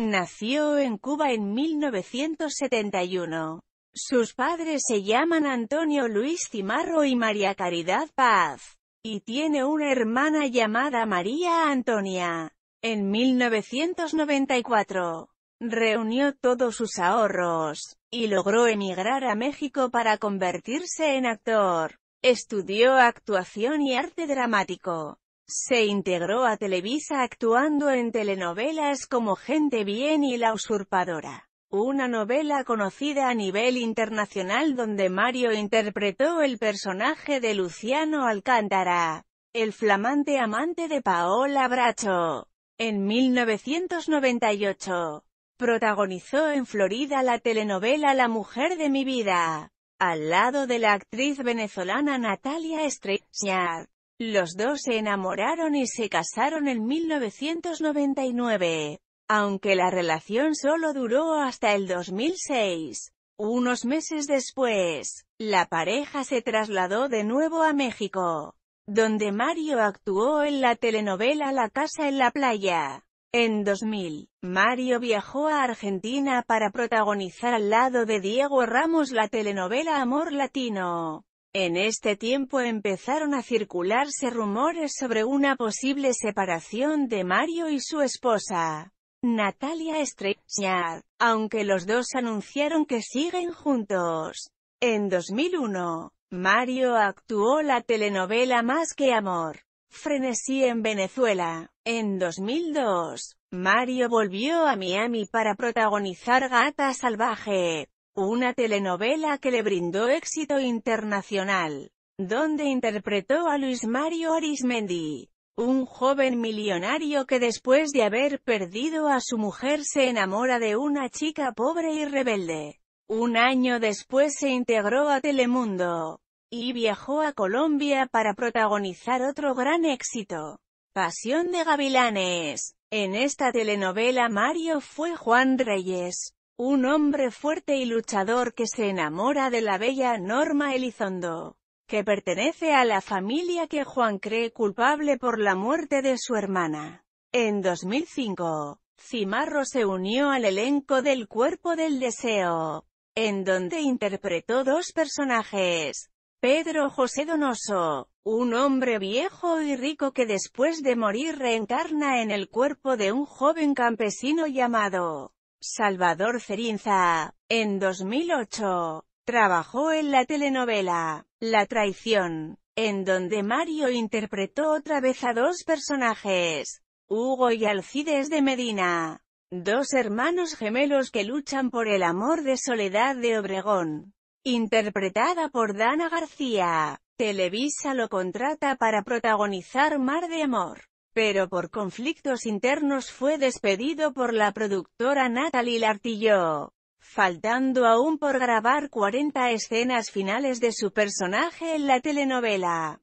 Nació en Cuba en 1971. Sus padres se llaman Antonio Luis Cimarro y María Caridad Paz, y tiene una hermana llamada María Antonia. En 1994, reunió todos sus ahorros, y logró emigrar a México para convertirse en actor. Estudió actuación y arte dramático. Se integró a Televisa actuando en telenovelas como Gente Bien y La Usurpadora, una novela conocida a nivel internacional donde Mario interpretó el personaje de Luciano Alcántara, el flamante amante de Paola Bracho. En 1998, protagonizó en Florida la telenovela La Mujer de mi Vida, al lado de la actriz venezolana Natalia Streisand. Los dos se enamoraron y se casaron en 1999, aunque la relación solo duró hasta el 2006. Unos meses después, la pareja se trasladó de nuevo a México, donde Mario actuó en la telenovela La Casa en la Playa. En 2000, Mario viajó a Argentina para protagonizar al lado de Diego Ramos la telenovela Amor Latino. En este tiempo empezaron a circularse rumores sobre una posible separación de Mario y su esposa, Natalia Estrella, aunque los dos anunciaron que siguen juntos. En 2001, Mario actuó la telenovela Más que Amor, Frenesí en Venezuela. En 2002, Mario volvió a Miami para protagonizar Gata Salvaje, una telenovela que le brindó éxito internacional, donde interpretó a Luis Mario Arismendi, un joven millonario que después de haber perdido a su mujer se enamora de una chica pobre y rebelde. Un año después se integró a Telemundo, y viajó a Colombia para protagonizar otro gran éxito, Pasión de Gavilanes. En esta telenovela Mario fue Juan Reyes, un hombre fuerte y luchador que se enamora de la bella Norma Elizondo, que pertenece a la familia que Juan cree culpable por la muerte de su hermana. En 2005, Cimarro se unió al elenco del Cuerpo del Deseo, en donde interpretó dos personajes. Pedro José Donoso, un hombre viejo y rico que después de morir reencarna en el cuerpo de un joven campesino llamado Salvador Cerinza. En 2008, trabajó en la telenovela La traición, en donde Mario interpretó otra vez a dos personajes, Hugo y Alcides de Medina, dos hermanos gemelos que luchan por el amor de Soledad de Obregón, interpretada por Dana García. Televisa lo contrata para protagonizar Mar de Amor pero por conflictos internos fue despedido por la productora Natalie Lartillo, faltando aún por grabar 40 escenas finales de su personaje en la telenovela.